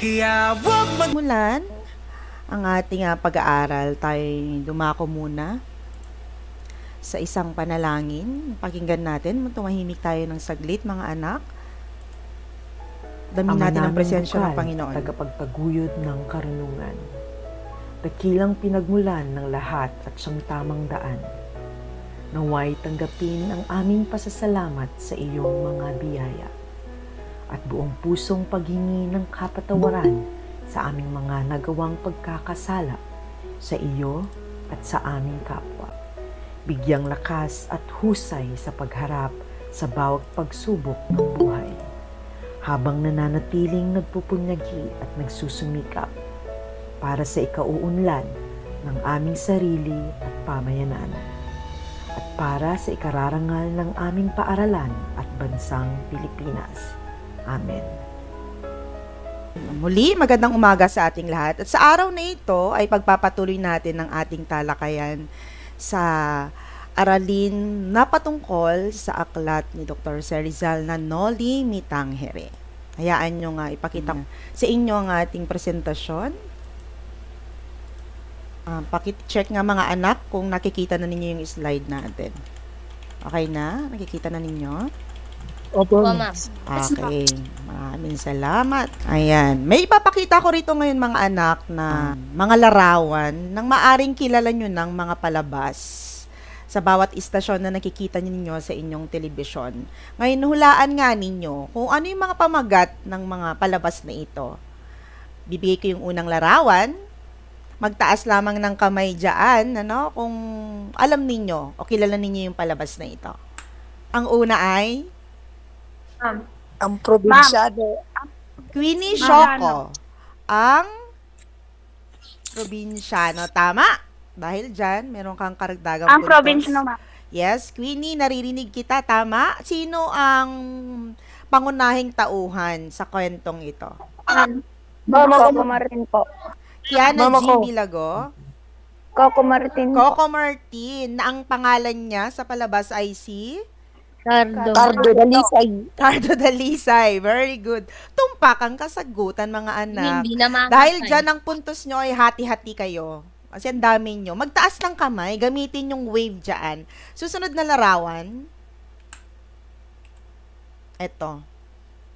Kaya wag magmulan ang ating uh, pag-aaral. Tayo dumako muna sa isang panalangin. Pakinggan natin, tumahimik tayo ng saglit mga anak. Damin natin ang presensya ng Panginoon. Tagapagpaguyod ng karunungan. Dakilang pinagmulan ng lahat at sa tamang daan. Naway tanggapin ang aming pasasalamat sa iyong mga biyaya at buong pusong paghingi ng kapatawaran sa aming mga nagawang pagkakasala sa iyo at sa aming kapwa. Bigyang lakas at husay sa pagharap sa bawat pagsubok ng buhay. Habang nananatiling nagpupunyagi at nagsusumikap para sa ikauunlad ng aming sarili at pamayanan at para sa ikararangal ng aming paaralan at bansang Pilipinas Amen. Muli, magandang umaga sa ating lahat. At sa araw na ito ay pagpapatuloy natin ng ating talakayan sa aralin na patungkol sa aklat ni Dr. Serizal na Noli Mitanghere. Hayaan nyo nga ipakita mm. sa inyo ang ating presentasyon. Uh, ah, pakit-check nga mga anak kung nakikita na ninyo yung slide natin. Okay na? Nakikita na ninyo? Opo, Opo ma'am. Okay. Maraming salamat. Ayan. May ipapakita ko rito ngayon mga anak na mga larawan ng maaring kilala nyo ng mga palabas sa bawat istasyon na nakikita ninyo sa inyong telebisyon. Ngayon, hulaan nga ninyo kung ano yung mga pamagat ng mga palabas na ito. Bibigay ko yung unang larawan. Magtaas lamang ng kamay dyan, ano, kung alam ninyo o kilala ninyo yung palabas na ito. Ang una ay Ma'am. Ang probinsyado. Queenie Shoko. Ano? Ang probinsyano. Tama? Dahil dyan, meron kang karagdagang Ang puntos. probinsyano, ma'am. Yes, Queenie, naririnig kita. Tama? Sino ang pangunahing tauhan sa kwentong ito? Um, Mama ko Martin po. Kiana Mama G. Ko. Milago. Coco Martin. Coco Martin, na ang pangalan niya sa palabas ay si? Tardo. Tardo dalisay. Tardo dalisay. Very good. Tumpak ang kasagutan mga anak. Hindi na Dahil dyan ang puntos nyo ay hati-hati kayo. Kasi ang dami nyo. Magtaas ng kamay. Gamitin yung wave dyan. Susunod na larawan. Eto.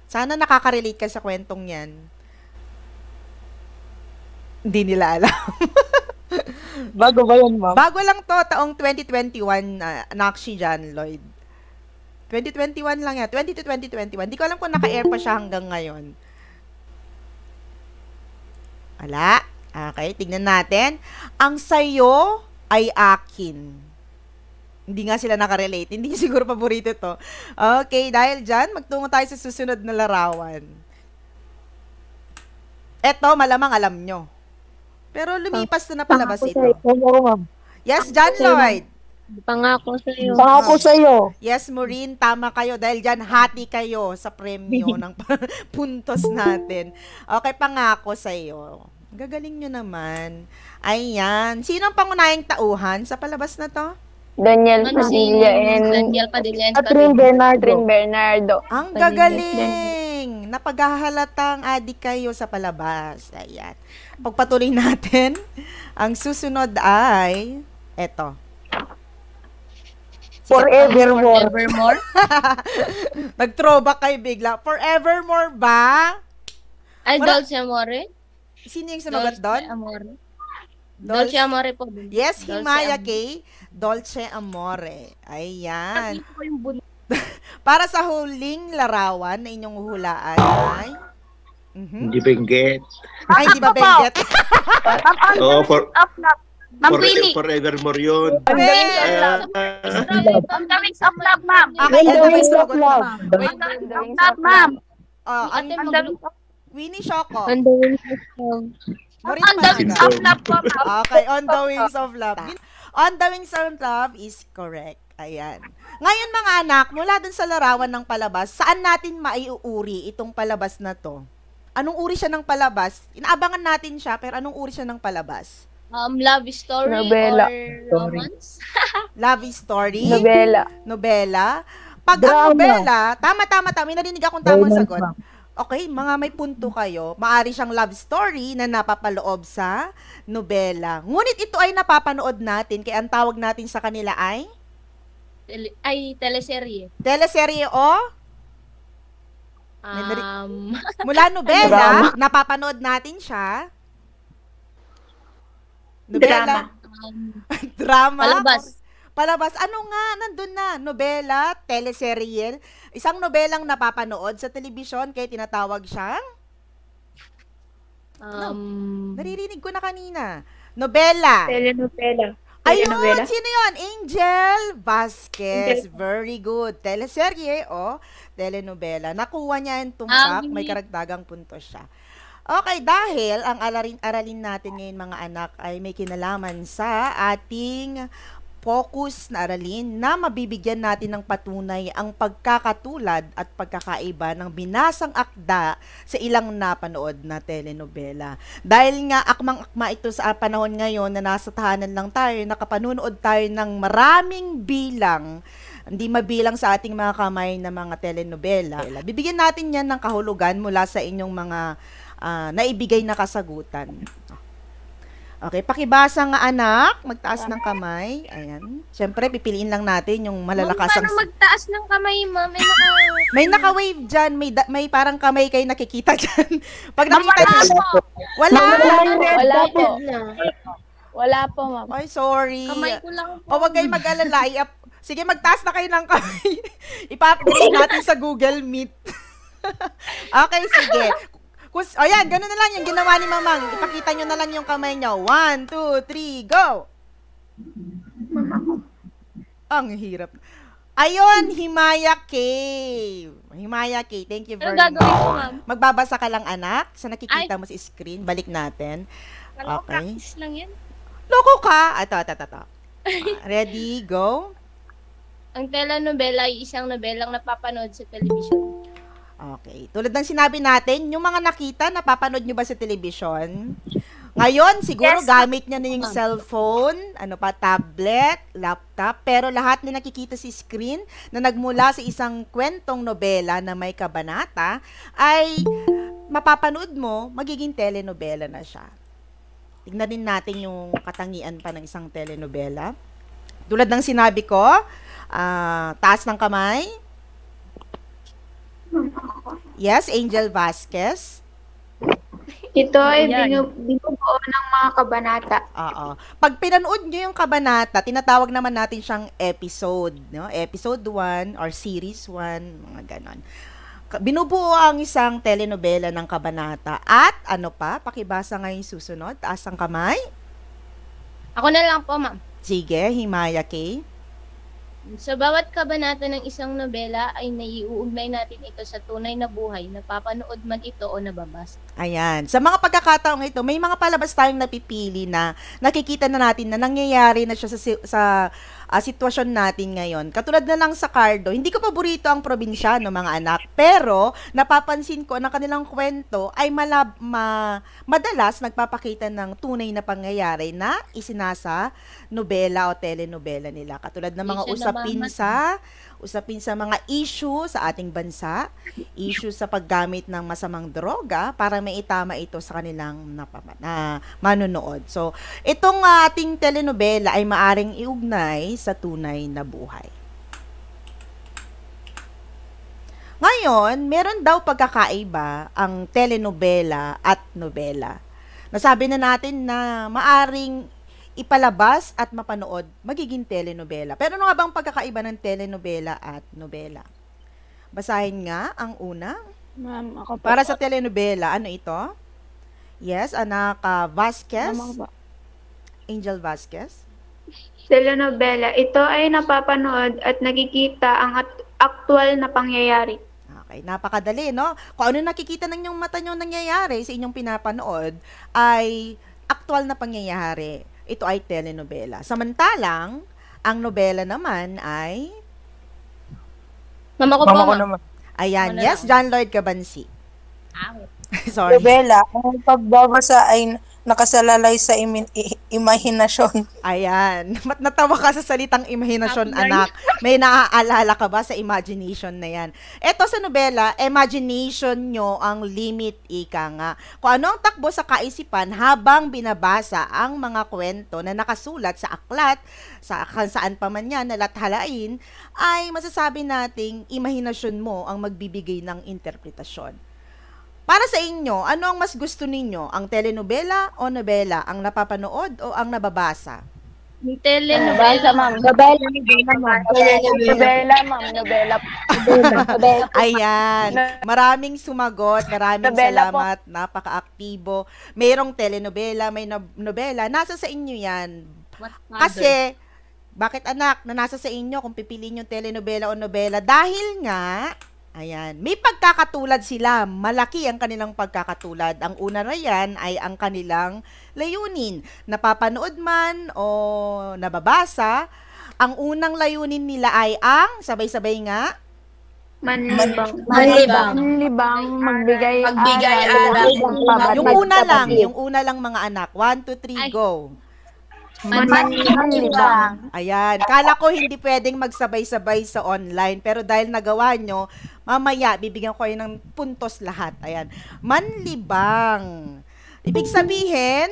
Sana nakaka-relate ka sa kwentong yan. Hindi nila alam. Bago ba yan, ma'am? Bago lang to, taong 2021, uh, ah, Nakshi John Lloyd. 2021 lang yan. 20 to 2021. Di ko alam kung naka-air pa siya hanggang ngayon. Wala. Okay, tignan natin. Ang sayo ay akin. Hindi nga sila nakarelate. Hindi siguro paborito to. Okay, dahil dyan, magtungo tayo sa susunod na larawan. Eto, malamang alam nyo. Pero lumipas na na palabas ah, ito. Yes, John Lloyd. Pangako sa iyo. Pangako sa iyo. Yes, Maureen, tama kayo dahil diyan hati kayo sa premyo ng puntos natin. Okay, pangako sa iyo. Gagaling nyo naman. Ayan. Sino ang pangunahing tauhan sa palabas na to? Daniel ano, Padilla and Daniel Padilla and Catherine Bernardo. Catherine Bernardo. Ang gagaling! Napaghahalatang adik kayo sa palabas. Ayan. Pagpatuloy natin, ang susunod ay eto. Forevermore. Forevermore? Nag-throwback kayo bigla. Forevermore ba? Ay, Para... Dolce Amore? Sino yung sumagot doon? Dolce Amore. Dolce, Amore po. Yes, Dolce Himaya Amore. kay Dolce Amore. Ayan. Para sa huling larawan na inyong hulaan. ay... Mm-hmm. Hindi benggit. Ay, hindi ba benggit? oh, for... Up, up. Ma'am Queenie. Forevermore yun. Ang the wings of love, ma'am. Okay, oh, ah, ang the wings of love. Ang the wings of love, ma'am. Ang the wings of Winnie Shoko. On the wings of love. On the wings of love ma'am. Okay, on the wings of love. On the wings of love is correct. Ayan. Ngayon mga anak, mula dun sa larawan ng palabas, saan natin maiuuri itong palabas na to? Anong uri siya ng palabas? Inaabangan natin siya, pero anong uri siya ng palabas? um, love story Novela. or romance? love story? Novela. Novela? Pag ang novela, tama, tama, tama. May narinig akong tamang romance sagot. Okay, mga may punto kayo. Maari siyang love story na napapaloob sa nobela. Ngunit ito ay napapanood natin, kaya ang tawag natin sa kanila ay? Tele- ay, teleserye. Teleserye o? Um... Mula nobela, napapanood natin siya Nobela? Drama. Palabas. Palabas. Ano nga, nandun na. Nobela, teleserye. Isang nobelang napapanood sa telebisyon kaya tinatawag siyang? Ano? Um, no. Naririnig ko na kanina. Nobela. Telenovela. Telenovela. Ayun, sino yun? Angel Vasquez. Angel. Very good. Teleserye o oh, telenovela. Nakuha niya yung tungkak. Um, may karagdagang punto siya. Okay, dahil ang alarin, aralin natin ngayon mga anak ay may kinalaman sa ating focus na aralin na mabibigyan natin ng patunay ang pagkakatulad at pagkakaiba ng binasang akda sa ilang napanood na telenovela. Dahil nga akmang-akma ito sa panahon ngayon na nasa tahanan lang tayo, nakapanunood tayo ng maraming bilang hindi mabilang sa ating mga kamay na mga telenovela. Bibigyan natin yan ng kahulugan mula sa inyong mga uh, naibigay na kasagutan. Okay, pakibasa nga anak, magtaas ng kamay. Ayan. Siyempre, pipiliin lang natin yung malalakas ang... magtaas ng kamay, ma? May naka... May naka-wave dyan. May, da- may parang kamay kayo nakikita dyan. Pag nakita wala niyo... Po. Wala! Wala, wala po. Wala po, ma'am. Ay, sorry. Kamay ko lang po. O, oh, wag kayo mag-alala. Sige, magtaas na kayo ng kamay. Ipa-update natin sa Google Meet. okay, sige. Kus Ayan, oh, ganun na lang yung ginawa ni Mamang. Ipakita nyo na lang yung kamay nyo. One, two, three, go! Ang hirap. Ayun, Himaya Cave. Himaya K, thank you very much. Magbabasa ka lang, anak, sa nakikita mo sa screen. Balik natin. Alam Okay. practice lang yan. Loko ka! Ito, ito, ito, Ready, go. Ang telenovela ay isang nobelang napapanood sa television. Okay. Tulad ng sinabi natin, yung mga nakita, napapanood nyo ba sa television? Ngayon, siguro yes. gamit niya na yung cellphone, ano pa, tablet, laptop, pero lahat na nakikita si screen na nagmula sa isang kwentong nobela na may kabanata ay mapapanood mo, magiging telenovela na siya. Tignan din natin yung katangian pa ng isang telenovela. Tulad ng sinabi ko, uh, taas ng kamay, Yes, Angel Vasquez. Ito ay binubuo ng mga kabanata. Oo. Pag pinanood nyo yung kabanata, tinatawag naman natin siyang episode. No? Episode 1 or series 1, mga ganon. Binubuo ang isang telenovela ng kabanata. At ano pa, pakibasa ngayon susunod, taas ang kamay. Ako na lang po, ma'am. Sige, Himaya Kay. Sa bawat kabanata ng isang nobela ay naiuugnay natin ito sa tunay na buhay, na papanood man ito o nababasa. Ayan. Sa mga pagkakataong ito, may mga palabas tayong napipili na nakikita na natin na nangyayari na siya sa, sa uh, sitwasyon natin ngayon. Katulad na lang sa Cardo, hindi ko paborito ang probinsya ng mga anak, pero napapansin ko na kanilang kwento ay malab, ma, madalas nagpapakita ng tunay na pangyayari na isinasa nobela o telenovela nila. Katulad ng mga usapin naman. sa usapin sa mga issue sa ating bansa, issue sa paggamit ng masamang droga para maitama ito sa kanilang napama, na manonood. So, itong ating telenovela ay maaring iugnay sa tunay na buhay. Ngayon, meron daw pagkakaiba ang telenovela at nobela. Nasabi na natin na maaring ipalabas at mapanood, magiging telenovela. Pero ano nga bang pagkakaiba ng telenovela at nobela? Basahin nga ang una. Ma'am, ako po. Para sa telenovela, ano ito? Yes, anak uh, Vasquez. Ma'am, Angel Vasquez. Telenovela. Ito ay napapanood at nakikita ang at- aktual na pangyayari. Okay, napakadali, no? Kung ano nakikita ng inyong mata nyo nangyayari sa inyong pinapanood ay aktual na pangyayari ito ay telenovela. Samantalang, ang nobela naman ay... Mama ko, Mama po, ko naman. Ayan, Mama yes, John Lloyd Cabansi. Ah. Sorry. Nobela, ang pagbabasa ay nakasalalay sa imin- imahinasyon. Ayan. Mat natawa ka sa salitang imahinasyon, anak. May naaalala ka ba sa imagination na yan? Eto sa nobela, imagination nyo ang limit, ika nga. Kung ano ang takbo sa kaisipan habang binabasa ang mga kwento na nakasulat sa aklat, sa saan pa man yan, nalathalain, ay masasabi nating imahinasyon mo ang magbibigay ng interpretasyon. Para sa inyo, ano ang mas gusto ninyo? Ang telenovela o nobela? Ang napapanood o ang nababasa? Telenovela, ma'am. Nobela, ma'am. Nobela, ma'am. Nobela. Ayan. Maraming sumagot. Maraming nobela salamat. Po. Napaka-aktibo. Merong telenovela, may nobela. Nasa sa inyo yan. Kasi, bakit anak, na nasa sa inyo kung pipiliin yung telenovela o nobela? Dahil nga, Ayan. May pagkakatulad sila. Malaki ang kanilang pagkakatulad. Ang una na yan ay ang kanilang layunin. Napapanood man o nababasa, ang unang layunin nila ay ang, sabay-sabay nga, Manlibang. Manlibang. Manlibang. Magbigay. Magbigay. Aral. Yung una lang. Yung una lang mga anak. One, two, three, go. Manlibang. Ayan. Kala ko hindi pwedeng magsabay-sabay sa online. Pero dahil nagawa nyo, mamaya bibigyan ko kayo ng puntos lahat. Ayan. Manlibang. Ibig sabihin,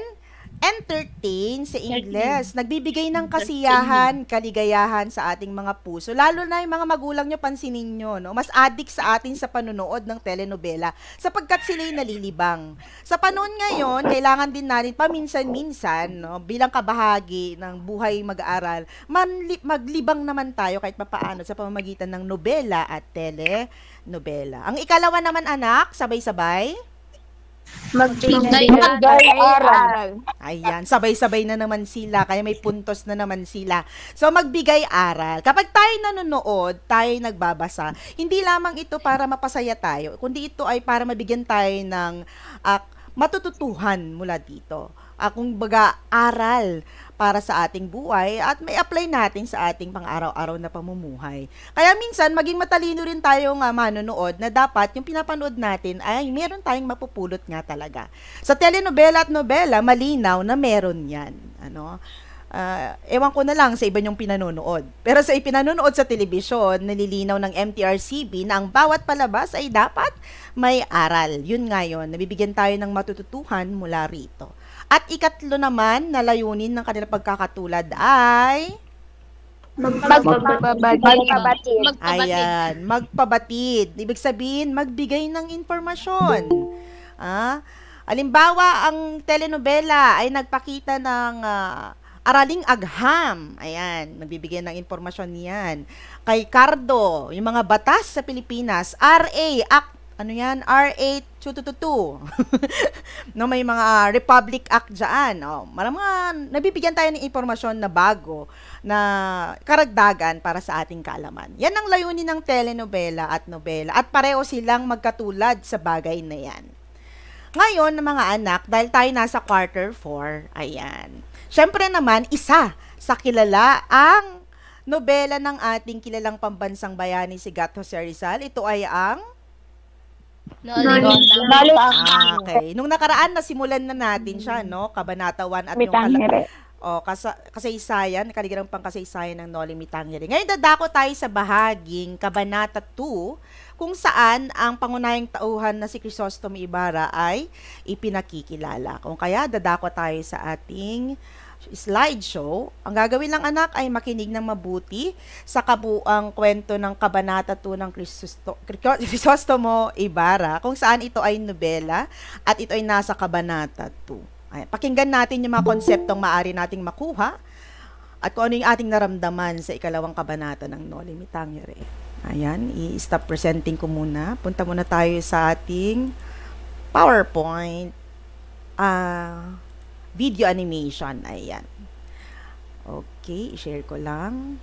entertain sa Ingles. Nagbibigay ng kasiyahan, kaligayahan sa ating mga puso. Lalo na yung mga magulang nyo, pansinin nyo, no? mas adik sa atin sa panonood ng telenovela sapagkat sila'y nalilibang. Sa panon ngayon, kailangan din natin paminsan-minsan, no? bilang kabahagi ng buhay mag-aaral, manli- maglibang naman tayo kahit papaano sa pamamagitan ng nobela at telenovela. Ang ikalawa naman anak, sabay-sabay. Magbigay-aral. Ayan, sabay-sabay na naman sila, kaya may puntos na naman sila. So, magbigay-aral. Kapag tayo nanonood, tayo nagbabasa, hindi lamang ito para mapasaya tayo, kundi ito ay para mabigyan tayo ng uh, matututuhan mula dito akong ah, baga aral para sa ating buhay at may apply natin sa ating pang-araw-araw na pamumuhay. Kaya minsan, maging matalino rin tayo nga manonood na dapat yung pinapanood natin ay meron tayong mapupulot nga talaga. Sa telenovela at nobela, malinaw na meron yan. Ano? Uh, ewan ko na lang sa iba niyong pinanonood. Pero sa ipinanonood sa telebisyon, nalilinaw ng MTRCB na ang bawat palabas ay dapat may aral. Yun nga yun, nabibigyan tayo ng matututuhan mula rito. At ikatlo naman na layunin ng kanilang pagkakatulad ay... Magpabatid. Ayan, magpabatid. Ibig sabihin, magbigay ng impormasyon. Ah, alimbawa, ang telenovela ay nagpakita ng uh, araling agham. Ayan, nagbibigay ng impormasyon niyan. Kay Cardo, yung mga batas sa Pilipinas, RA Act ano yan, R8 2222. no, may mga Republic Act diyan. Oh, maraming nabibigyan tayo ng impormasyon na bago na karagdagan para sa ating kaalaman. Yan ang layunin ng telenovela at nobela at pareho silang magkatulad sa bagay na yan. Ngayon, mga anak, dahil tayo nasa quarter 4, ayan. Siyempre naman, isa sa kilala ang nobela ng ating kilalang pambansang bayani si Gat Jose Rizal. Ito ay ang Noligonda. Ah, okay. Nung nakaraan, na simulan na natin siya, no? Kabanata 1 at yung kala- o, oh, kas- kasaysayan, kaligarang pangkasaysayan ng Noli Mitangere. Ngayon, dadako tayo sa bahaging Kabanata 2, kung saan ang pangunahing tauhan na si Crisostomo Ibarra ay ipinakikilala. Kung kaya, dadako tayo sa ating slideshow, ang gagawin ng anak ay makinig ng mabuti sa kabuang kwento ng Kabanata 2 ng Crisostomo Ibarra, kung saan ito ay nobela at ito ay nasa Kabanata 2. Ayan, pakinggan natin yung mga konseptong maaari nating makuha at kung ano yung ating naramdaman sa ikalawang kabanata ng Noli Mitangere. Ayan, i-stop presenting ko muna. Punta muna tayo sa ating PowerPoint. Ah... Uh, video animation. Ayan. Okay, share ko lang.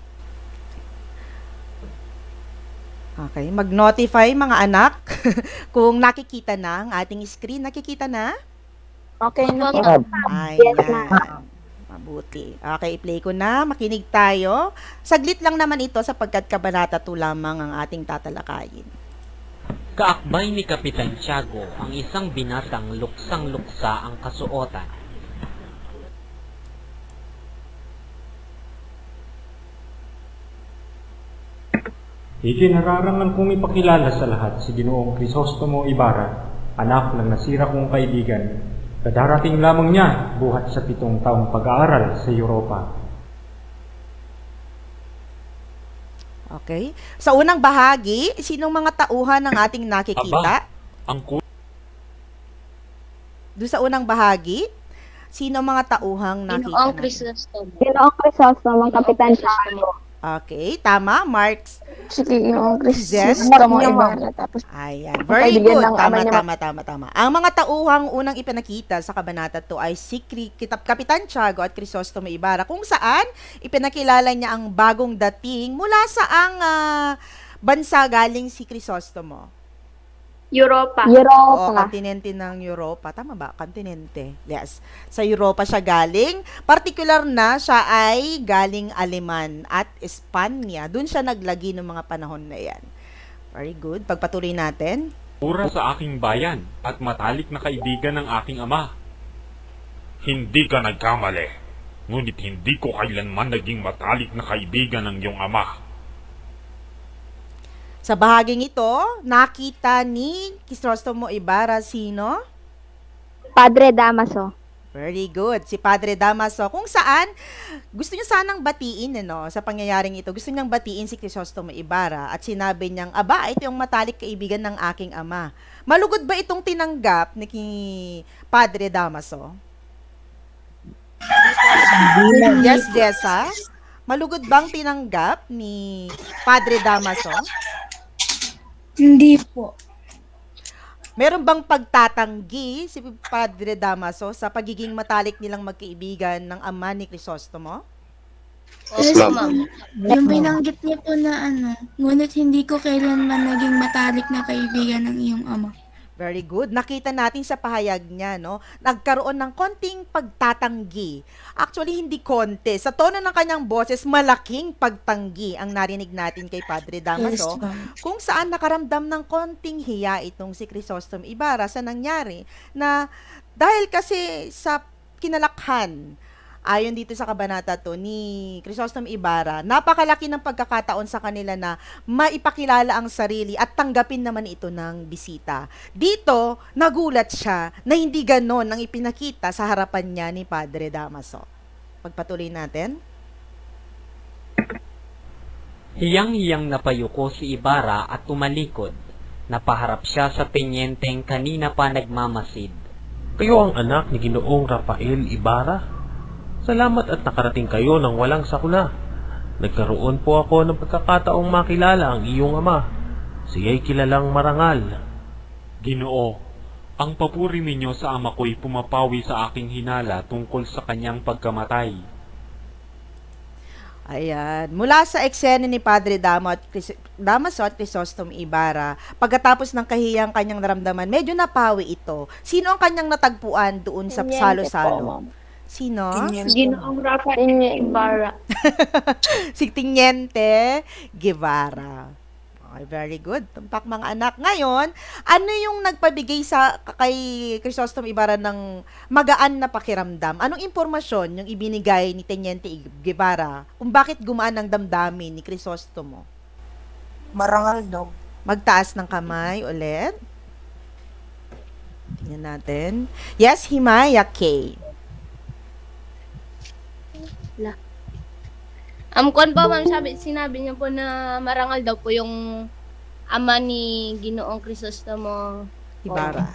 Okay, mag-notify mga anak kung nakikita na ang ating screen. Nakikita na? Okay, no. Ayan. Mabuti. Okay, play ko na. Makinig tayo. Saglit lang naman ito sapagkat kabanata to lamang ang ating tatalakayin. Kaakbay ni Kapitan Tiago ang isang binatang luksang-luksa ang kasuotan Itinararangan kong ipakilala sa lahat si Ginoong Crisostomo Ibarra, anak ng nasira kong kaibigan, na darating lamang niya buhat sa pitong taong pag-aaral sa Europa. Okay. Sa unang bahagi, sinong mga tauhan ng ating nakikita? Aba, ang cool. Doon sa unang bahagi, sino mga tauhang nakita? Ginoong Crisostomo. Ginoong Crisostomo, Kapitan Charlo. Okay, tama, Marx. Sige, yung Christian mo Ibarra. Tapos, Ayan, very good. Tama, tama, tama, tama. Ang mga tauhang unang ipinakita sa kabanata 2 ay si Kitap Kapitan Tiago at Crisostomo Ibarra, kung saan ipinakilala niya ang bagong dating mula sa ang uh, bansa galing si Crisostomo. Europa. Europa. Oo, kontinente ng Europa. Tama ba? Kontinente. Yes. Sa Europa siya galing. Particular na siya ay galing Aleman at Espanya. Doon siya naglagi ng mga panahon na yan. Very good. Pagpatuloy natin. Pura sa aking bayan at matalik na kaibigan ng aking ama. Hindi ka nagkamali. Ngunit hindi ko kailanman naging matalik na kaibigan ng iyong ama. Sa bahaging ito, nakita ni Crisostomo Ibarra sino? Padre Damaso. Very good. Si Padre Damaso, kung saan gusto niya sanang batiin no, sa pangyayaring ito. Gusto niyang batiin si Crisostomo Ibarra at sinabi niyang, Aba, ito yung matalik kaibigan ng aking ama. Malugod ba itong tinanggap ni Padre Damaso? Yes, Jessa? Malugod bang tinanggap ni Padre Damaso? Hindi po. Meron bang pagtatanggi si Padre Damaso sa pagiging matalik nilang magkaibigan ng ama ni Crisostomo? Yes, ma'am. Yung binanggit niya po na ano, ngunit hindi ko kailanman naging matalik na kaibigan ng iyong ama. Very good. Nakita natin sa pahayag niya, no? Nagkaroon ng konting pagtatanggi. Actually, hindi konti. Sa tono ng kanyang boses, malaking pagtanggi ang narinig natin kay Padre Damaso. Yes, oh. kung saan nakaramdam ng konting hiya itong si Chrysostom Ibarra sa nangyari na dahil kasi sa kinalakhan ayon dito sa kabanata to ni Chrysostom Ibarra, napakalaki ng pagkakataon sa kanila na maipakilala ang sarili at tanggapin naman ito ng bisita. Dito, nagulat siya na hindi ganon ang ipinakita sa harapan niya ni Padre Damaso. Pagpatuloy natin. Hiyang-hiyang napayuko si Ibarra at tumalikod. Napaharap siya sa pinyenteng kanina pa nagmamasid. Kayo ang anak ni Ginoong Rafael Ibarra? Salamat at nakarating kayo ng walang sakuna. Nagkaroon po ako ng pagkakataong makilala ang iyong ama. Siya'y kilalang marangal. Ginoo, ang papuri ninyo sa ama ko'y pumapawi sa aking hinala tungkol sa kanyang pagkamatay. Ayan. Mula sa eksena ni Padre Damo at Damaso at Chrysostom Ibarra, pagkatapos ng kahiyang kanyang naramdaman, medyo napawi ito. Sino ang kanyang natagpuan doon sa salo-salo? Sino? Ginoong Rafael Ibarra. si Tiniente Guevara. Okay, very good. Tumpak mga anak. Ngayon, ano yung nagpabigay sa kay Chrysostom Ibarra ng magaan na pakiramdam? Anong impormasyon yung ibinigay ni Teniente Guevara kung bakit gumaan ang damdamin ni Chrysostomo? Marangal daw. Magtaas ng kamay ulit. Tingnan natin. Yes, Himaya K. Am Um, kuan po, ma'am, sabi, sinabi niya po na marangal daw po yung ama ni Ginoong Crisostomo Ibarra.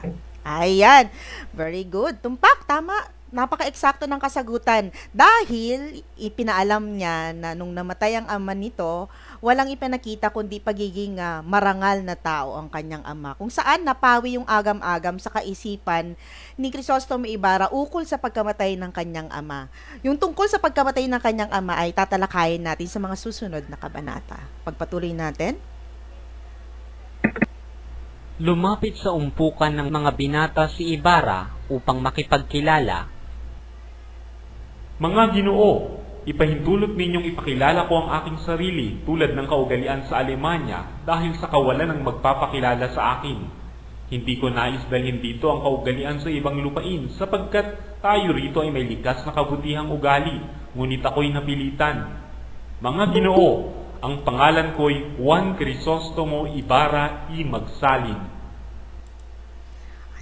Ayan. Very good. Tumpak, tama. Napaka-eksakto ng kasagutan. Dahil ipinaalam niya na nung namatay ang ama nito, walang ipinakita kundi pagiging uh, marangal na tao ang kanyang ama, kung saan napawi yung agam-agam sa kaisipan ni Crisostomo Ibarra ukol sa pagkamatay ng kanyang ama. Yung tungkol sa pagkamatay ng kanyang ama ay tatalakayin natin sa mga susunod na kabanata. Pagpatuloy natin. Lumapit sa umpukan ng mga binata si Ibarra upang makipagkilala. Mga ginoo, Ipahintulot ninyong ipakilala ko ang aking sarili tulad ng kaugalian sa Alemanya dahil sa kawalan ng magpapakilala sa akin. Hindi ko nais dalhin dito ang kaugalian sa ibang lupain sapagkat tayo rito ay may likas na kabutihang ugali, ngunit ako'y napilitan. Mga ginoo, ang pangalan ko'y Juan Crisostomo Ibarra y Magsalin.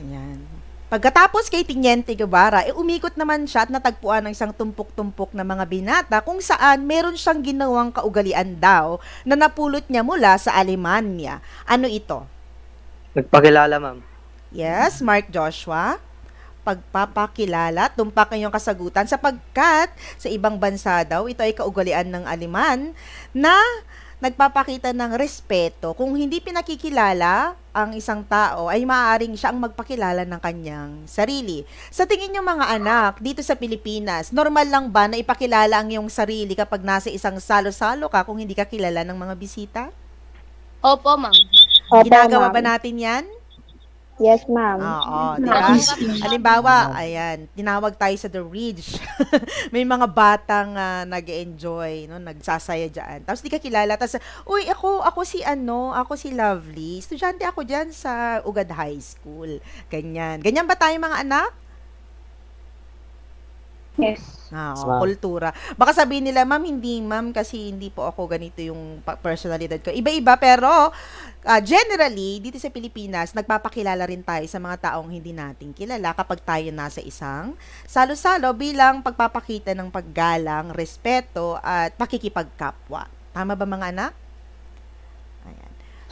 Ayan. Pagkatapos kay Tiniente Guevara, eh, umikot naman siya at natagpuan ng isang tumpok-tumpok na mga binata kung saan meron siyang ginawang kaugalian daw na napulot niya mula sa Alemanya. Ano ito? Nagpakilala, ma'am. Yes, Mark Joshua pagpapakilala, tumpak ang iyong kasagutan sapagkat sa ibang bansa daw, ito ay kaugalian ng Aliman na nagpapakita ng respeto. Kung hindi pinakikilala ang isang tao, ay maaaring siya ang magpakilala ng kanyang sarili. Sa tingin niyo mga anak, dito sa Pilipinas, normal lang ba na ipakilala ang iyong sarili kapag nasa isang salo-salo ka kung hindi ka kilala ng mga bisita? Opo, ma'am. Opo, Ginagawa ba natin yan? Yes, ma'am. Oo, di ba? Halimbawa, ayan, tinawag tayo sa The Ridge. May mga batang uh, ah, nag-enjoy, no, nagsasaya diyan. Tapos di ka kilala, tapos, uy, ako, ako si ano, ako si Lovely. Estudyante ako diyan sa Ugad High School. Ganyan. Ganyan ba tayo mga anak? Yes. Ah, so, kultura. Baka sabihin nila, ma'am, hindi ma'am kasi hindi po ako ganito yung personalidad ko. Iba-iba pero uh, generally dito sa Pilipinas, nagpapakilala rin tayo sa mga taong hindi natin kilala kapag tayo nasa isang salo-salo bilang pagpapakita ng paggalang, respeto at pakikipagkapwa. Tama ba mga anak?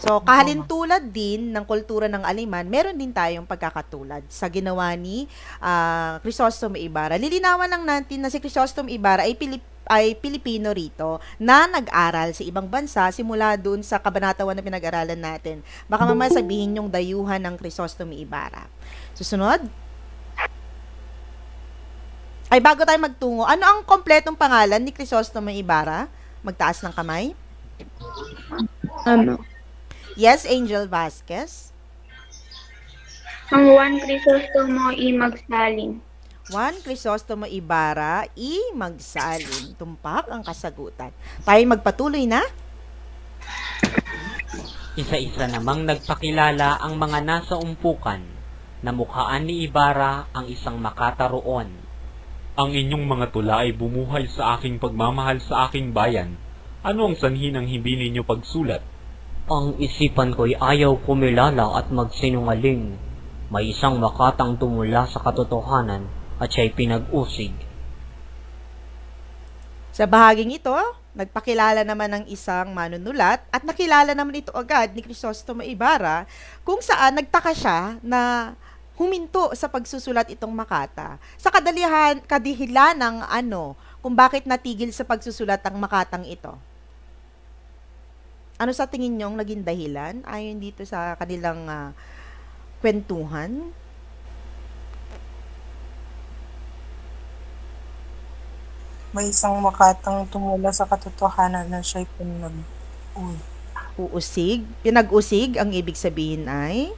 So, kahalintulad din ng kultura ng Aliman, meron din tayong pagkakatulad sa ginawa ni uh, Chrysostom Ibarra. Lilinawan lang natin na si Chrysostom Ibarra ay Pilip ay Pilipino rito na nag-aral sa ibang bansa simula doon sa kabanatawan na pinag-aralan natin. Baka mamaya sabihin yung dayuhan ng Chrysostom Ibarra. Susunod. Ay, bago tayo magtungo, ano ang kompletong pangalan ni Chrysostom Ibarra? Magtaas ng kamay. Ano? Yes, Angel Vasquez? Ang Juan Crisostomo I. Magsalin. Juan Crisostomo Ibarra I. Magsalin. Tumpak ang kasagutan. Tayo magpatuloy na? Isa-isa namang nagpakilala ang mga nasa umpukan na mukhaan ni Ibarra ang isang makataroon. Ang inyong mga tula ay bumuhay sa aking pagmamahal sa aking bayan. Ano ang sanhi ng hindi ninyo pagsulat? Ang isipan ko'y ayaw kumilala at magsinungaling. May isang makatang tumula sa katotohanan at siya'y pinag-usig. Sa bahaging ito, nagpakilala naman ng isang manunulat at nakilala naman ito agad ni Crisostomo Ibarra kung saan nagtaka siya na huminto sa pagsusulat itong makata. Sa kadalihan, kadihilan ng ano, kung bakit natigil sa pagsusulat ang makatang ito. Ano sa tingin nyong naging dahilan ayon dito sa kanilang uh, kwentuhan? May isang makatang tumula sa katotohanan na siya'y pinag-uwi. Uusig? Pinag-usig ang ibig sabihin ay?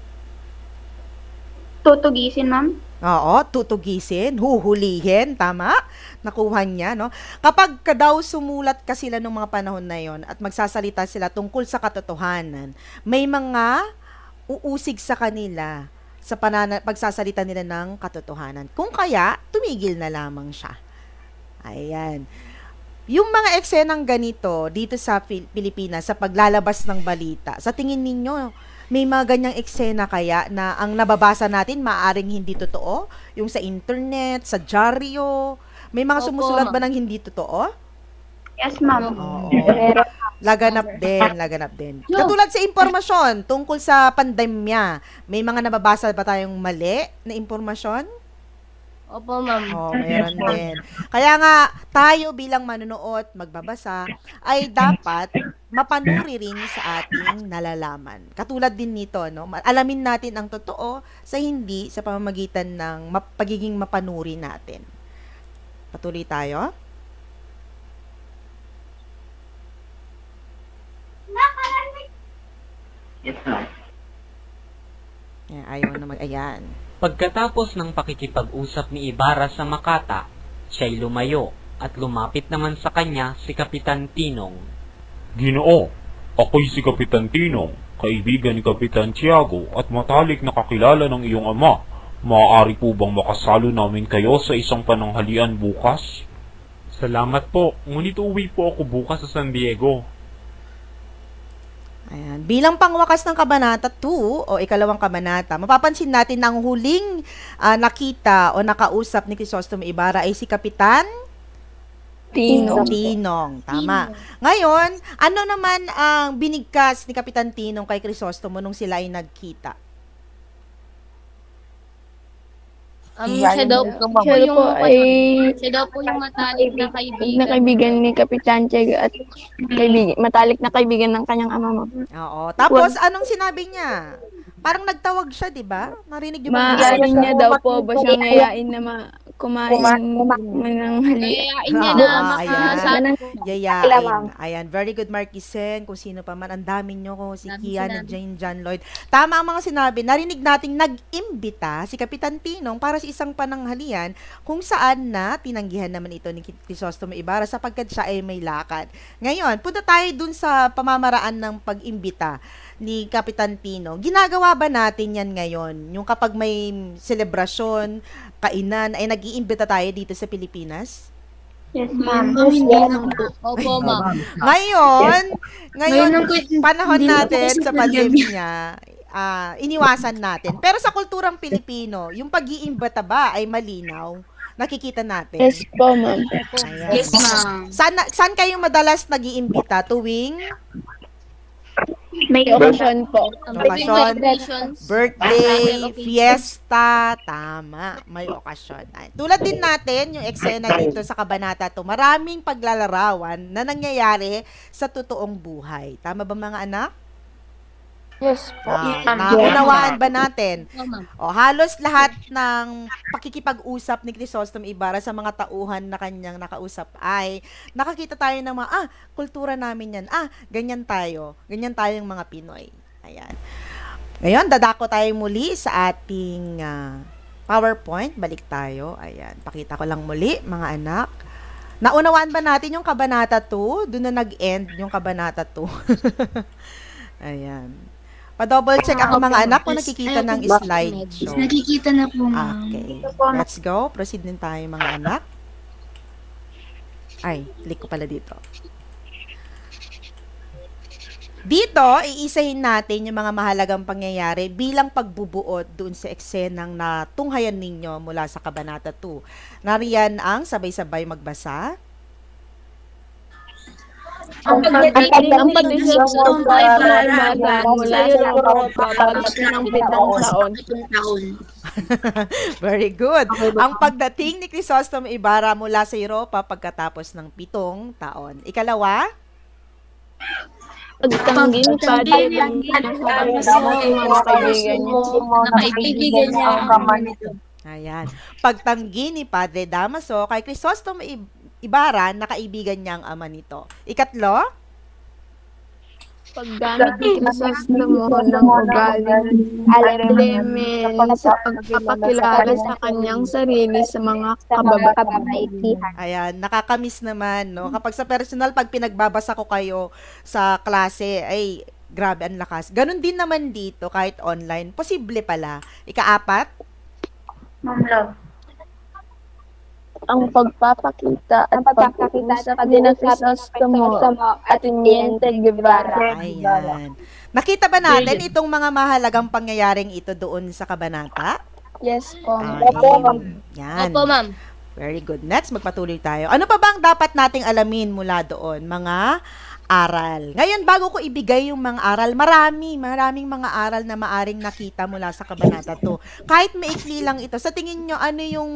Tutugisin, ma'am. Oo, tutugisin, huhulihin, tama? Nakuha niya, no? Kapag daw sumulat ka sila nung mga panahon na yon at magsasalita sila tungkol sa katotohanan, may mga uusig sa kanila sa panana- pagsasalita nila ng katotohanan. Kung kaya, tumigil na lamang siya. Ayan. Yung mga eksenang ganito dito sa Pilipinas sa paglalabas ng balita, sa tingin ninyo, may mga ganyang eksena kaya na ang nababasa natin maaring hindi totoo? Yung sa internet, sa dyaryo, may mga Opo, sumusulat ba ng hindi totoo? Yes, ma'am. laganap din, laganap din. No. Katulad sa impormasyon tungkol sa pandemya, may mga nababasa ba tayong mali na impormasyon? Opo, ma'am. Oh, meron din. Kaya nga, tayo bilang manunood, magbabasa, ay dapat mapanuri rin sa ating nalalaman. Katulad din nito, no? alamin natin ang totoo sa hindi sa pamamagitan ng pagiging mapanuri natin. Patuloy tayo. Yes, ma'am. Ayaw na mag... Ayan. Pagkatapos ng pakikipag-usap ni Ibarra sa Makata, siya'y lumayo at lumapit naman sa kanya si Kapitan Tinong. Ginoo, ako'y si Kapitan Tinong, kaibigan ni Kapitan Tiago at matalik na kakilala ng iyong ama. Maaari po bang makasalo namin kayo sa isang pananghalian bukas? Salamat po, ngunit uwi po ako bukas sa San Diego. Ayan. Bilang pangwakas ng Kabanata 2 o ikalawang kabanata, mapapansin natin na huling uh, nakita o nakausap ni Crisostomo Ibarra ay si Kapitan Tinong. Tinong, tama. Tinong. Ngayon, ano naman ang binigkas ni Kapitan Tinong kay Crisostomo nung sila ay nagkita? Um, Yan. siya daw, siya, yung, po ano, ay, siya daw po yung matalik na kaibigan. Na kaibigan ni Kapitan Cheg at mm-hmm. kaibigan, matalik na kaibigan ng kanyang ama mo. Oo. Tapos, well, anong sinabi niya? Parang nagtawag siya, di ba? Narinig yung mga niya daw po ba siyang ngayain na ma kumain, kumain. ng hali. Yayain niya na, ah, ayan. Yayain. Ayan. Very good, Marquisen. Kung sino pa man. Ang dami nyo ko. Si Kian at Jane, John Lloyd. Tama ang mga sinabi. Narinig nating nag-imbita si Kapitan Tinong para sa isang pananghalian kung saan na tinanggihan naman ito ni Crisostomo Ibarra sapagkat siya ay may lakad. Ngayon, punta tayo dun sa pamamaraan ng pag-imbita ni Kapitan Pino. Ginagawa ba natin yan ngayon? Yung kapag may selebrasyon, kainan, ay nag tayo dito sa Pilipinas? Yes, mm, ma'am. Oh, yes, ma'am. Opo, ma'am. Ngayon, ngayon, panahon natin sa pandemya, uh, iniwasan natin. Pero sa kulturang Pilipino, yung pag-iimbita ba ay malinaw? Nakikita natin. Yes po, ma'am. Yes, ma'am. Saan, saan kayong madalas nag-iimbita? Tuwing? May occasion po. Occasion, birthday, fiesta, tama, may okasyon. Tulad din natin, yung eksena dito sa Kabanata to, maraming paglalarawan na nangyayari sa totoong buhay. Tama ba mga anak? Yes po. Na, um, naunawaan ba natin? O, halos lahat ng pakikipag-usap ni Chrysostom Ibarra sa mga tauhan na kanyang nakausap ay nakakita tayo ng mga, ah, kultura namin yan. Ah, ganyan tayo. Ganyan tayong mga Pinoy. Ayan. Ngayon, dadako tayo muli sa ating uh, PowerPoint. Balik tayo. Ayan. Pakita ko lang muli, mga anak. Naunawaan ba natin yung Kabanata 2? Doon na nag-end yung Kabanata 2. Ayan. Pa-double check ako mga anak kung nakikita ng slideshow. Nakikita na po, ma'am. Okay. Let's go. Proceed din tayo mga anak. Ay, click ko pala dito. Dito, iisahin natin yung mga mahalagang pangyayari bilang pagbubuot doon sa eksenang natunghayan ninyo mula sa Kabanata 2. Nariyan ang sabay-sabay magbasa, ang pagdating ng pagdesisyon ay paaralan mula sa pagpapagos ng pitong taon. taon. Very good. Ang pagdating ni Chrysostom Ibarra mula sa Europa pagkatapos ng pitong taon. Ikalawa? Pagtanggin pa din ang kaibigan niya. Ayan. Pagtanggi ni Padre Damaso kay Chrysostom Ibarra Ibarra na kaibigan niya ang ama nito. Ikatlo, paggamit ito sa mo ng ugaling alelemen sa pagpapakilala sa kanyang sarili sa mga kababaihan. Ayan, nakakamiss naman, no? Kapag sa personal, pag pinagbabasa ko kayo sa klase, ay, grabe ang lakas. Ganon din naman dito, kahit online. Posible pala. Ikaapat? Ma'am love ang pagpapakita at pagpapakita sa Crisostomo at Niente Guevara. Ayan. Nakita ba natin itong mga mahalagang pangyayaring ito doon sa Kabanata? Yes po. Opo, ma'am. Yan. Opo, ma'am. Very good. Next, magpatuloy tayo. Ano pa ba ang dapat nating alamin mula doon? Mga aral. Ngayon, bago ko ibigay yung mga aral, marami, maraming mga aral na maaring nakita mula sa Kabanata to. Kahit maikli lang ito, sa tingin nyo, ano yung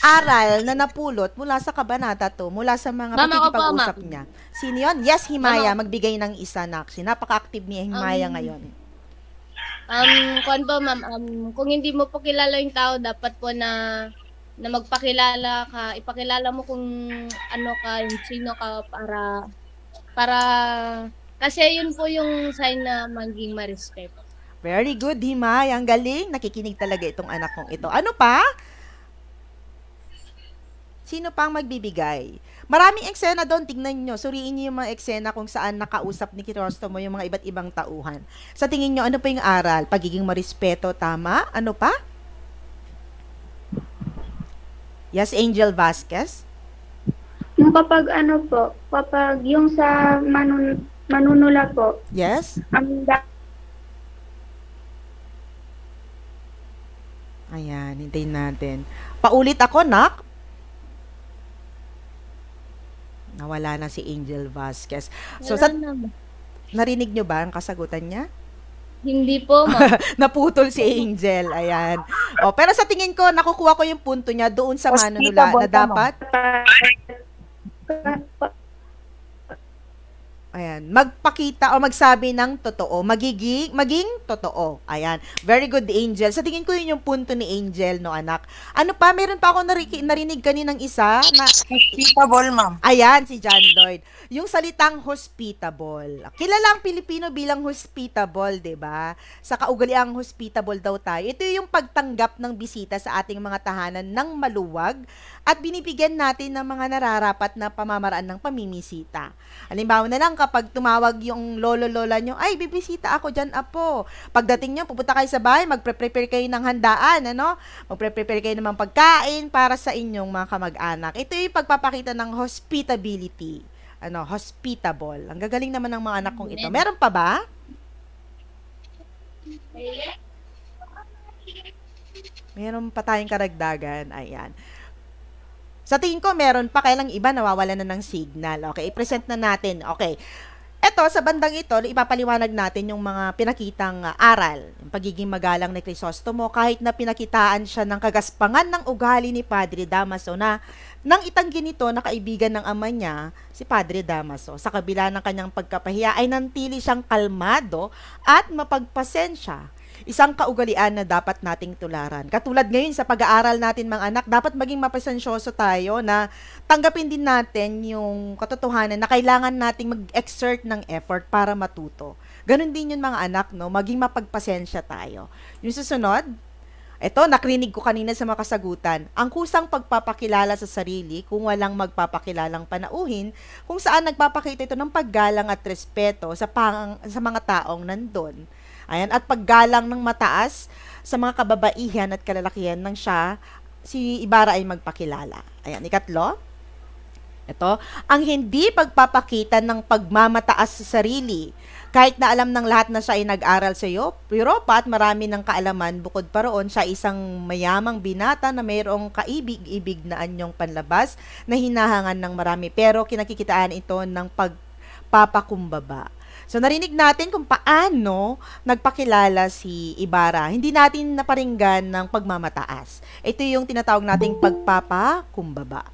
aral na napulot mula sa Kabanata to, mula sa mga mama, pakikipag-usap niya? Sino yun? Yes, Himaya, mama. magbigay ng isa na. Napaka-active ni Himaya um, ngayon. Um, kung po, ma'am, um, kung hindi mo po kilala yung tao, dapat po na na magpakilala ka, ipakilala mo kung ano ka, sino ka para para, kasi yun po yung sign na maging ma-respect. Very good, Himay. Ang galing. Nakikinig talaga itong anak kong ito. Ano pa? Sino pang magbibigay? Maraming eksena doon. Tingnan nyo. Suriin nyo yung mga eksena kung saan nakausap ni Kirosto mo yung mga iba't ibang tauhan. Sa tingin nyo, ano pa yung aral? Pagiging marispeto, tama? Ano pa? Yes, Angel Vasquez? Yung kapag ano po, kapag yung sa manun, manunula po, Yes? ang da- Ayan, hintayin natin. Paulit ako, Nak. Nawala na si Angel Vasquez. So, sa, narinig nyo ba ang kasagutan niya? Hindi po, ma'am. Naputol si Angel. Ayan. O, pero sa tingin ko, nakukuha ko yung punto niya doon sa manunula na dapat 哎，我。Ayan, magpakita o magsabi ng totoo, magiging maging totoo. Ayan. Very good Angel. Sa tingin ko 'yun yung punto ni Angel, no anak. Ano pa, meron pa ako narinig, narinig kaninang isa na hospitable, ma'am. Ayan si John Lloyd. Yung salitang hospitable. Kilala ang Pilipino bilang hospitable, 'di ba? Sa kaugaliang hospitable daw tayo. Ito yung pagtanggap ng bisita sa ating mga tahanan ng maluwag at binibigyan natin ng mga nararapat na pamamaraan ng pamimisita. Halimbawa na lang kapag tumawag yung lolo-lola nyo, ay, bibisita ako diyan apo. Pagdating nyo, pupunta kayo sa bahay, magpre-prepare kayo ng handaan, ano? Magpre-prepare kayo ng pagkain para sa inyong mga kamag-anak. Ito yung pagpapakita ng hospitability. Ano, hospitable. Ang gagaling naman ng mga anak kong ito. Meron pa ba? Meron pa tayong karagdagan. Ayan. Sa tingin ko, meron pa, kailang iba nawawala na ng signal. Okay, i-present na natin. Okay. Ito, sa bandang ito, ipapaliwanag natin yung mga pinakitang ah, aral, yung pagiging magalang ni Crisostomo, kahit na pinakitaan siya ng kagaspangan ng ugali ni Padre Damaso na nang itanggi nito na kaibigan ng ama niya, si Padre Damaso, sa kabila ng kanyang pagkapahiya ay nantili siyang kalmado at mapagpasensya isang kaugalian na dapat nating tularan. Katulad ngayon sa pag-aaral natin mga anak, dapat maging mapasensyoso tayo na tanggapin din natin yung katotohanan na kailangan nating mag-exert ng effort para matuto. Ganon din yun mga anak, no? Maging mapagpasensya tayo. Yung susunod, ito, nakrinig ko kanina sa makasagutan. Ang kusang pagpapakilala sa sarili kung walang magpapakilalang panauhin, kung saan nagpapakita ito ng paggalang at respeto sa, pang, sa mga taong nandun. Ayan, at paggalang ng mataas sa mga kababaihan at kalalakihan ng siya, si Ibarra ay magpakilala. Ayan, ikatlo. Ito, ang hindi pagpapakita ng pagmamataas sa sarili. Kahit na alam ng lahat na siya ay nag-aral sa Europa at marami ng kaalaman bukod pa roon, sa isang mayamang binata na mayroong kaibig-ibig na anyong panlabas na hinahangan ng marami pero kinakikitaan ito ng pagpapakumbaba. So narinig natin kung paano nagpakilala si Ibarra. Hindi natin naparinggan ng pagmamataas. Ito yung tinatawag nating pagpapakumbaba.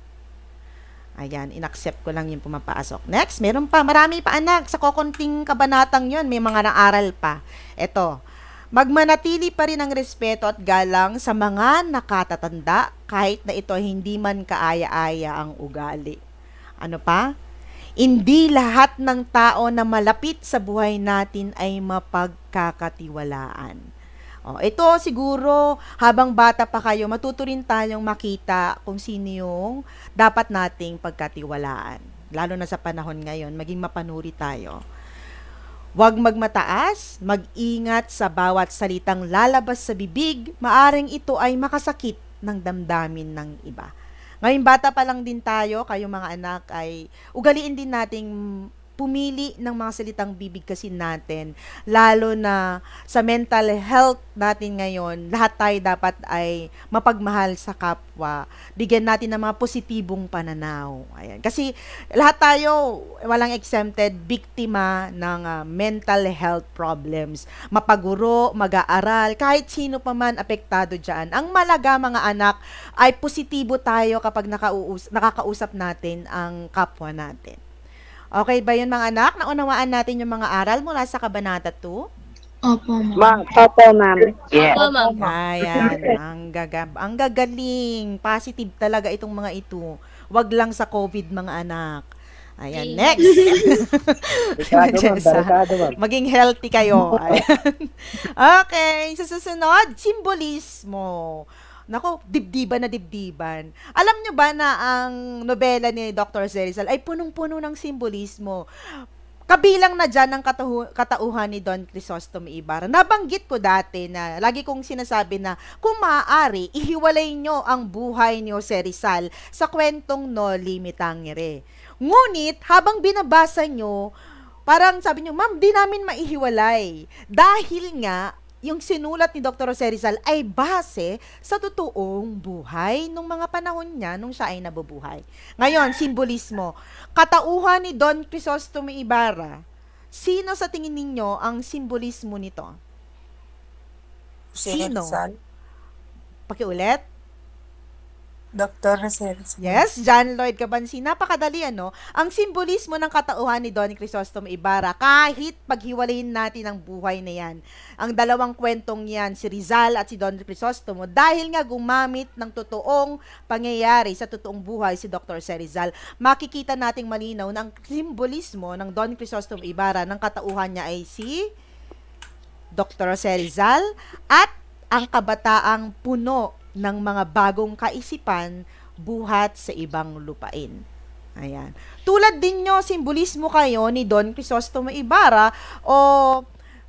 Ayan, inaccept ko lang yung pumapasok. Next, meron pa. Marami pa anak. Sa kokonting kabanatang yon may mga naaral pa. Ito, magmanatili pa rin ang respeto at galang sa mga nakatatanda kahit na ito hindi man kaaya-aya ang ugali. Ano pa? Hindi lahat ng tao na malapit sa buhay natin ay mapagkakatiwalaan. O, ito siguro habang bata pa kayo, matuto rin tayong makita kung sino yung dapat nating pagkatiwalaan. Lalo na sa panahon ngayon, maging mapanuri tayo. Huwag magmataas, mag-ingat sa bawat salitang lalabas sa bibig, maaring ito ay makasakit ng damdamin ng iba. Ngayon bata pa lang din tayo, kayong mga anak ay ugaliin din nating pumili ng mga salitang bibig kasi natin. Lalo na sa mental health natin ngayon, lahat tayo dapat ay mapagmahal sa kapwa. Bigyan natin ng mga positibong pananaw. Ayan. Kasi lahat tayo walang exempted biktima ng uh, mental health problems. Mapaguro, mag-aaral, kahit sino pa man apektado dyan. Ang malaga mga anak ay positibo tayo kapag nakakausap natin ang kapwa natin. Okay ba yun mga anak? Naunawaan natin yung mga aral mula sa Kabanata 2? Opo, ma'am. Ma- Opo, ma'am. Yeah. Opo, ma'am. Ayan, ang, gaga- ang gagaling. Positive talaga itong mga ito. Wag lang sa COVID, mga anak. Ayan, next. Delikado, ma'am. Maging healthy kayo. Ayan. okay, sa susunod, simbolismo. Nako, dibdiban na dibdiban. Alam nyo ba na ang nobela ni Dr. Zerizal ay punong-puno ng simbolismo? Kabilang na dyan ang katuhu- katauhan ni Don Crisostom Ibarra. Nabanggit ko dati na lagi kong sinasabi na kung maaari, ihiwalay nyo ang buhay ni Jose Rizal sa kwentong No Limitangere. Ngunit, habang binabasa nyo, parang sabi nyo, ma'am, di namin maihiwalay. Dahil nga, yung sinulat ni Dr. Jose Rizal ay base sa totoong buhay nung mga panahon niya nung siya ay nabubuhay. Ngayon, simbolismo. Katauhan ni Don Crisostomo Ibarra, sino sa tingin ninyo ang simbolismo nito? Sino? Pakiulit? Dr. Rosel. Yes, John Lloyd Cabansi. Napakadali ano. Ang simbolismo ng katauhan ni Don Crisostom Ibarra kahit paghiwalayin natin ang buhay na yan. Ang dalawang kwentong yan, si Rizal at si Don Crisostomo, dahil nga gumamit ng totoong pangyayari sa totoong buhay si Dr. C. Rizal, makikita nating malinaw ng simbolismo ng Don Crisostom Ibarra ng katauhan niya ay si Dr. C. Rizal at ang kabataang puno ng mga bagong kaisipan buhat sa ibang lupain. Ayan. Tulad din nyo, simbolismo kayo ni Don Crisostomo Ibarra o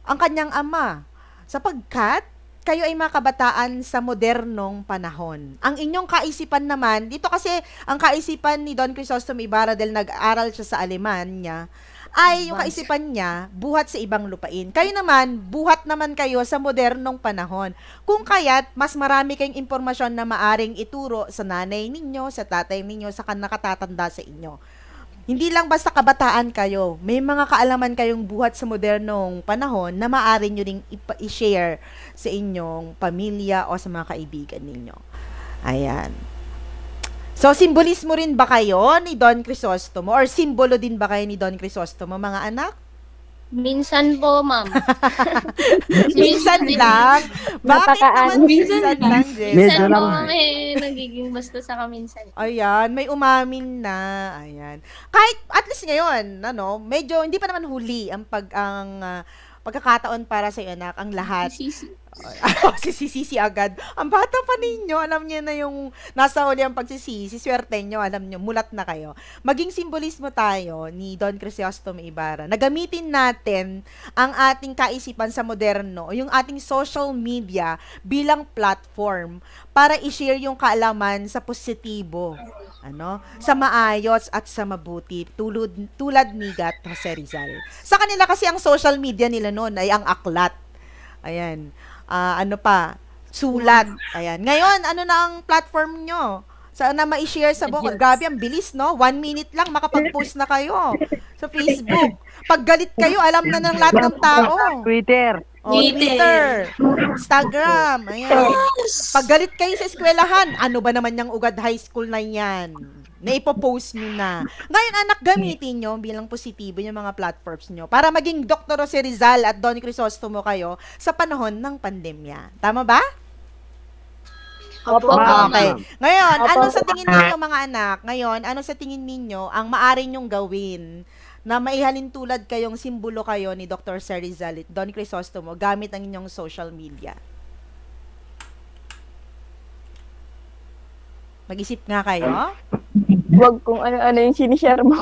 ang kanyang ama. Sapagkat, kayo ay mga kabataan sa modernong panahon. Ang inyong kaisipan naman, dito kasi ang kaisipan ni Don Crisostomo Ibarra dahil nag-aral siya sa Alemanya, ay yung kaisipan niya, buhat sa ibang lupain. Kayo naman, buhat naman kayo sa modernong panahon. Kung kaya't, mas marami kayong impormasyon na maaring ituro sa nanay ninyo, sa tatay ninyo, sa nakatatanda sa inyo. Hindi lang basta kabataan kayo, may mga kaalaman kayong buhat sa modernong panahon na maaari nyo ring i-share sa inyong pamilya o sa mga kaibigan ninyo. Ayan. So, simbolismo rin ba kayo ni Don Crisostomo? Or simbolo din ba kayo ni Don Crisostomo, mga anak? Minsan po, ma'am. minsan lang? Bakit naman minsan lang, Jess? Minsan po, eh, nagiging basta sa kaminsan. Ayan, may umamin na. Ayan. Kahit, at least ngayon, ano, medyo, hindi pa naman huli ang pag, ang, uh, pagkakataon para sa iyo, anak, ang lahat oh, sisisisi agad. Ang bata pa ninyo, alam niyo na yung nasa huli ang pagsisisi, swerte niyo, alam niyo, mulat na kayo. Maging simbolismo tayo ni Don Crisostomo Ibarra. Nagamitin natin ang ating kaisipan sa moderno, yung ating social media bilang platform para i-share yung kaalaman sa positibo, ano, sa maayos at sa mabuti, tulad, tulad ni Gat Jose Rizal. Sa kanila kasi ang social media nila noon ay ang aklat. Ayan uh, ano pa, sulat. Ayan. Ngayon, ano na ang platform nyo? na ma-share sa bukod. Gabi, ang bilis, no? One minute lang, makapag-post na kayo sa Facebook. Pag galit kayo, alam na ng lahat ng tao. Twitter. O, oh, Twitter. Instagram. Ayan. Pag galit kayo sa eskwelahan, ano ba naman yung ugad high school na yan? na ipopost nyo na. Ngayon, anak, gamitin nyo bilang positibo yung mga platforms nyo para maging Dr. Jose Rizal at Don Crisostomo kayo sa panahon ng pandemya. Tama ba? Opo, okay. Ngayon, ano sa tingin ninyo mga anak? Ngayon, ano sa tingin ninyo ang maari nyong gawin na maihalin tulad kayong simbolo kayo ni Dr. Sir Rizal, Don Crisostomo, gamit ang inyong social media? Mag-isip nga kayo. Huwag kung ano-ano yung sinishare mo.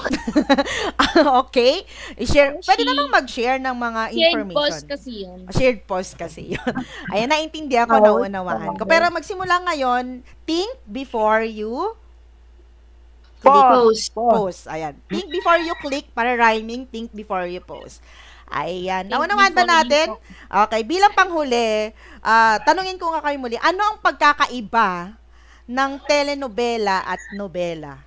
okay. share Pwede namang mag-share ng mga information. Oh, shared post kasi yun. Shared post kasi yun. Ayan, naintindihan ko, oh, naunawaan ko. Pero magsimula ngayon, think before you Post. Post. Ayan. Think before you click para rhyming, think before you post. Ayan. Naunawan ba natin? Okay. Bilang panghuli, uh, tanungin ko nga kayo muli, ano ang pagkakaiba ng telenovela at nobela?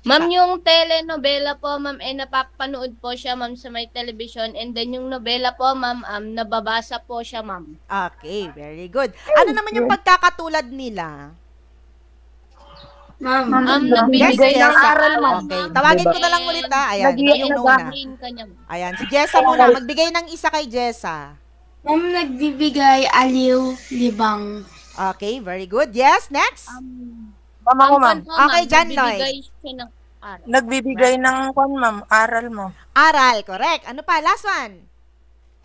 Ma'am, yung telenovela po, ma'am, eh, napapanood po siya, ma'am, sa may television. And then yung nobela po, ma'am, um, nababasa po siya, ma'am. Okay, very good. Ano naman yung pagkakatulad nila? Ma'am, ma'am, nagbibigay yes, ng aral, ma'am. Okay. Tawagin ko na lang ulit, ha. Ah. Ayan, Nag- yung Nona. Ayan, si Jessa muna. Magbigay ng isa kay Jessa. Ma'am, nagbibigay aliw, libang. Okay, very good. Yes, next? Um, mama ko, ma'am. Okay, dyan, Noy. Nagbibigay ng kwan, ma'am. Aral mo. Aral, correct. Ano pa? Last one.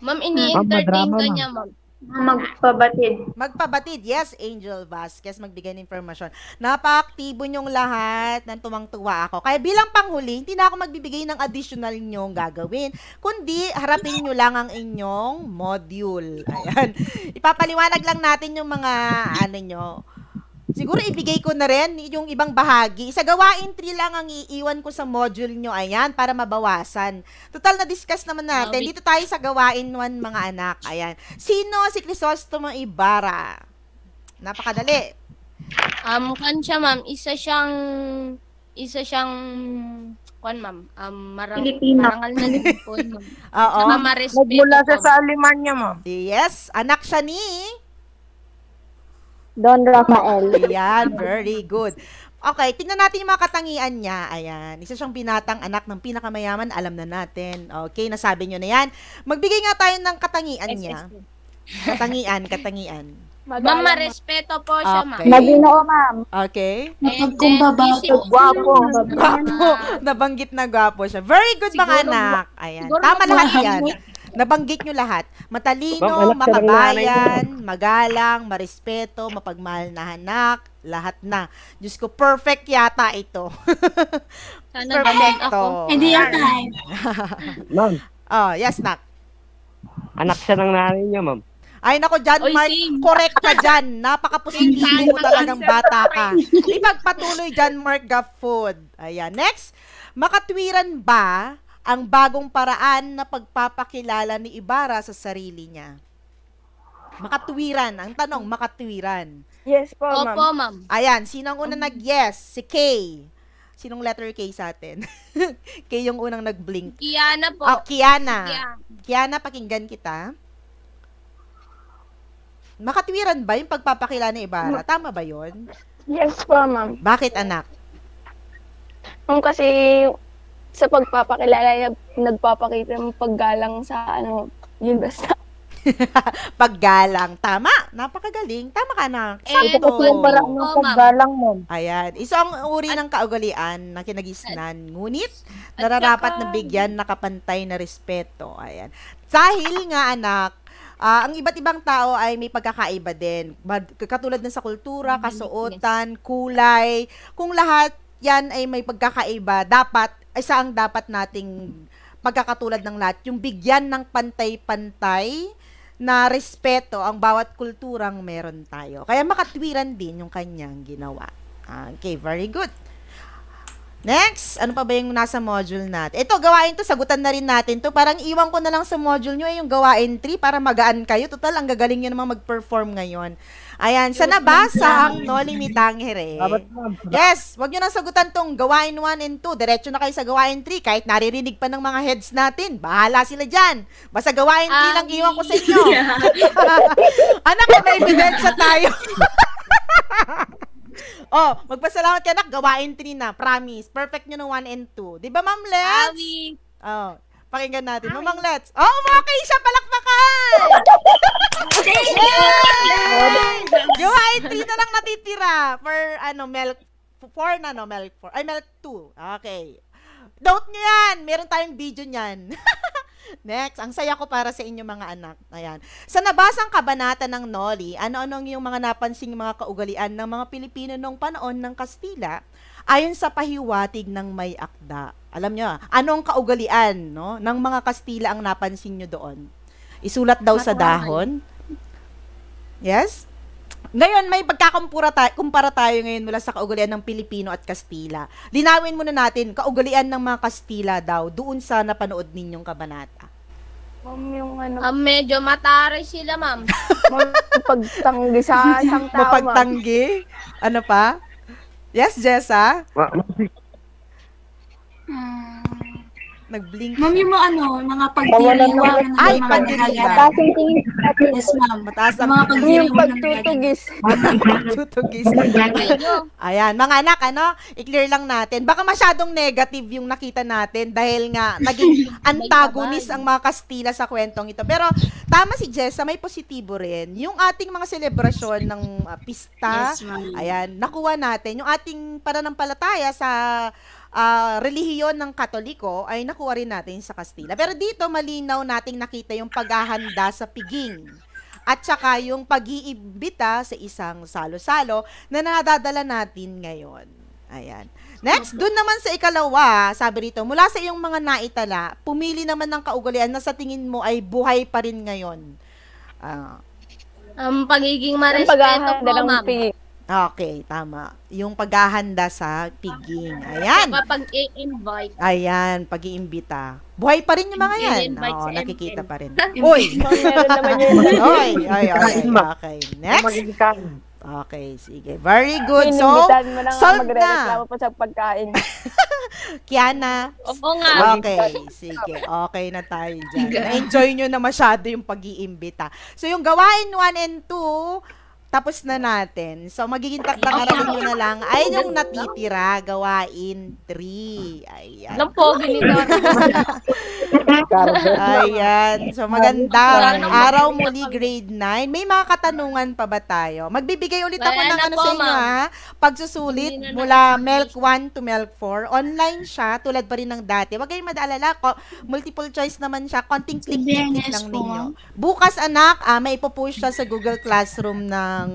Ma'am, ini-entertain ka niya, ma'am. Magpabatid. Magpabatid. Yes, Angel Vasquez, magbigay ng informasyon. Napaktibo niyong lahat. Nang tuwang ako. Kaya bilang panghuli, hindi na ako magbibigay ng additional niyong gagawin. Kundi, harapin niyo lang ang inyong module. Ayan. Ipapaliwanag lang natin yung mga, ano niyo, Siguro ibigay ko na rin yung ibang bahagi. Sa gawain 3 lang ang iiwan ko sa module nyo, ayan, para mabawasan. Total na-discuss naman natin. Dito tayo sa gawain 1, mga anak. Ayan. Sino si Crisostomo Ibarra? Napakadali. Um, kan siya, ma'am. Isa siyang, isa siyang, kwan, ma'am. Um, marang, Pilipina. Marangal na lipon, ma'am. Oo. Sa mamares. Nagmula siya sa Alemanya, ma'am. Yes. Anak siya ni... Don Rafael. Ayan, very good. Okay, tingnan natin yung mga katangian niya. Ayan, isa siyang binatang anak ng pinakamayaman, alam na natin. Okay, nasabi niyo na yan. Magbigay nga tayo ng katangian niya. Yes, Katangian, katangian. Ma'am, respeto po siya, okay. ma'am. Maginoo, ma'am. Okay. Mapagkumbabatog. Gwapo. Gwapo. Nabanggit na gwapo siya. Very good, siguro, mga anak. Ayan. Tama lahat yan nabanggit nyo lahat. Matalino, makabayan, magalang, marespeto, mapagmahal na hanak, lahat na. Diyos ko, perfect yata ito. Sana ako. Hindi yata eh. ma'am. Oh, yes, Nak. Anak siya ng nanay niya, ma'am. Ay, nako, John Mark, correct ka dyan. napaka positive mo talaga ng bata ka. Ipagpatuloy, John Mark food. Ayan, next. Makatwiran ba ang bagong paraan na pagpapakilala ni Ibarra sa sarili niya. Makatuwiran. Ang tanong, makatuwiran. Yes po, ma'am. Opo, ma'am. Ayan, sino ang unang nag-yes? Si Kay. Sinong letter K sa atin? K yung unang nag-blink. Kiana po. Oh, Kiana. Si Kiana. Kiana, pakinggan kita. Makatwiran ba yung pagpapakilala ni Ibarra? Tama ba yon? Yes po, ma'am. Bakit, anak? Um, kasi sa pagpapakilala, nagpapakita ng paggalang sa ano, yun basta. paggalang. Tama. Napakagaling. Tama ka na. Sakto. Ito yung parang ng paggalang mo. Ayan. Isang uri at, ng kaugalian na kinagisnan. Ngunit, nararapat na bigyan kapantay na respeto. Ayan. Dahil nga, anak, Uh, ang iba't ibang tao ay may pagkakaiba din. Katulad din sa kultura, mm-hmm. kasuotan, kulay. Kung lahat yan ay may pagkakaiba. Dapat, isa ang dapat nating pagkakatulad ng lahat, yung bigyan ng pantay-pantay na respeto ang bawat kulturang meron tayo. Kaya makatwiran din yung kanyang ginawa. Okay, very good. Next, ano pa ba yung nasa module natin? Ito, gawain to, sagutan na rin natin to. Parang iwan ko na lang sa module nyo eh, yung gawain 3 para magaan kayo. Total, ang gagaling nyo naman mag-perform ngayon. Ayan, sa nabasa ang Noli Mitangere. Yes, wag nyo nang sagutan tong gawain 1 and 2. Diretso na kayo sa gawain 3 kahit naririnig pa ng mga heads natin. Bahala sila dyan. Basta gawain 3 lang um, iwan ko sa inyo. anak, may ebidensya tayo. oh, magpasalamat ka anak, gawain 3 na, promise. Perfect nyo ng 1 and 2. Di ba, Ma'am Lex? Awi. Oh. Pakinggan natin. Ay. Mamang let's. Oh, okay siya palakpakan! Yay! Yung three na lang natitira for, ano, milk, four na, no? Milk four. Ay, milk two. Okay. Note nyo yan. Meron tayong video niyan. Next, ang saya ko para sa inyo mga anak. Ayan. Sa nabasang kabanata ng Noli, ano-anong yung mga napansing mga kaugalian ng mga Pilipino noong panahon ng Kastila ayon sa pahiwatig ng may akda? Alam nyo, ang kaugalian no, ng mga Kastila ang napansin nyo doon? Isulat daw sa dahon? Yes? Ngayon, may pagkakumpara tayo, kumpara tayo ngayon mula sa kaugalian ng Pilipino at Kastila. Linawin muna natin, kaugalian ng mga Kastila daw doon sa napanood ninyong kabanata. Ma'am, yung ano. Ah, medyo mataray sila, ma'am. Mapagtanggi sa isang tao, Mapagtanggi? Ano pa? Yes, Jessa? Ma- Hmm nag-blink. Ma'am, yung mga ano, mga pagdiriwang ng ay, mga dalaga. Mataas ang tingin. Yes, ma'am. Mataas ang mga pagdiriwang ng pagtutugis. Tutugis. Ayan, mga anak, ano, i-clear lang natin. Baka masyadong negative yung nakita natin dahil nga naging antagonist ang mga Kastila sa kwentong ito. Pero tama si Jessa, may positibo rin. Yung ating mga selebrasyon ng uh, pista, yes, ayan, nakuha natin. Yung ating pananampalataya sa uh, relihiyon ng Katoliko ay nakuha rin natin sa Kastila. Pero dito malinaw nating nakita yung paghahanda sa piging at saka yung pag-iimbita sa isang salo-salo na nadadala natin ngayon. Ayan. Next, dun naman sa ikalawa, sabi rito, mula sa iyong mga naitala, pumili naman ng kaugalian na sa tingin mo ay buhay pa rin ngayon. Uh, um, pagiging marespeto po, ma'am. Piging. Okay, tama. Yung paghahanda sa piging. Ayan. Kapag invite Ayan, pag iimbita Buhay pa rin yung mga yan. Oo, nakikita pa rin. Uy! Uy! Ay, okay, okay. Next. Okay, sige. Very good. So, solved na. Magre-reklamo pa sa pagkain. Kiana. Opo nga. Okay, sige. Okay na tayo dyan. Na-enjoy nyo na masyado yung pag-iimbita. So, yung gawain 1 and 2, tapos na natin. So, magiging taktakaran nyo na lang. Ay, yung natitira, gawain 3. Ayan. Alam po, ganito. Ayan. So, maganda. araw muli, grade 9. May mga katanungan pa ba tayo? Magbibigay ulit ako ng ano sa inyo, ha? Pagsusulit mula milk 1 to milk 4. Online siya, tulad pa rin ng dati. Huwag kayong madaalala. multiple choice naman siya. Konting click-click lang ninyo. Bukas, anak, ah, may ipopush siya sa Google Classroom ng ng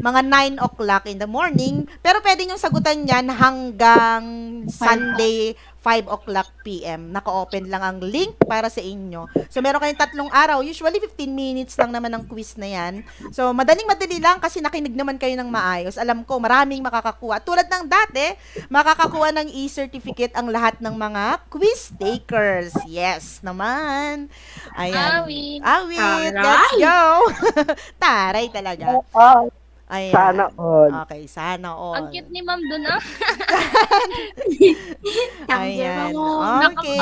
mga 9 o'clock in the morning. Pero pwede niyong sagutan yan hanggang Sunday 5 o'clock p.m. Naka-open lang ang link para sa inyo. So, meron kayong tatlong araw. Usually, 15 minutes lang naman ang quiz na yan. So, madaling-madali lang kasi nakinig naman kayo ng maayos. Alam ko, maraming makakakuha. Tulad ng dati, makakakuha ng e-certificate ang lahat ng mga quiz takers. Yes, naman. Ayan. Awit. Awit. Right. Let's go. Taray talaga. Oh, oh. Ayan. Sana all. Okay, sana all. Ang cute ni ma'am dun ah. Ayan. Okay.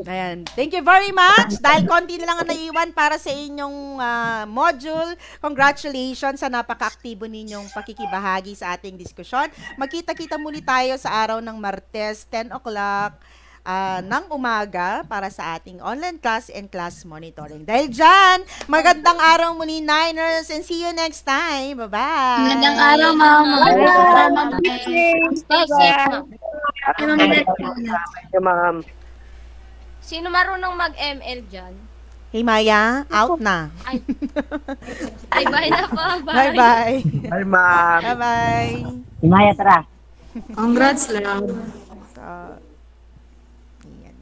Ayan. Thank you very much. Dahil konti na lang ang naiwan para sa inyong uh, module. Congratulations sa napaka-aktibo ninyong pakikibahagi sa ating diskusyon. Magkita-kita muli tayo sa araw ng Martes, 10 o'clock uh, ng umaga para sa ating online class and class monitoring. Dahil dyan, magandang araw muli, Niners, and see you next time. Bye-bye! Magandang araw, Ma'am! Bye-bye! Sino marunong mag-ML dyan? Hey Maya, out na. Ay, bye na po. Bye. Bye-bye. ma'am. Bye-bye. Hey Maya, tara. Congrats lang. So,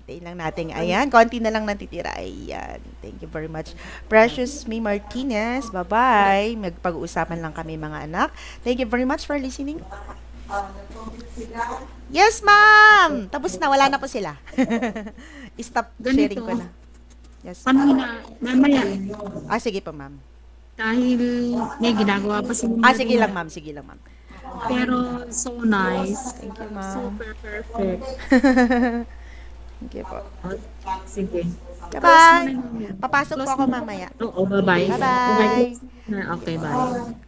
Hintayin lang natin. Ayan, konti na lang natitira. Ayan. Thank you very much. Precious me Martinez, bye-bye. Magpag-uusapan lang kami mga anak. Thank you very much for listening. Yes, ma'am! Tapos na, wala na po sila. Stop sharing ko na. Yes. Ano na, mamaya. Ah, sige po, ma'am. Dahil may ginagawa pa si Ah, sige lang, ma'am. Sige lang, ma'am. Pero so nice. Thank you, ma'am. Super perfect. Sige po. Sige. Bye! Papasok po ako mamaya. Oo, bye-bye. Bye-bye. Okay, bye.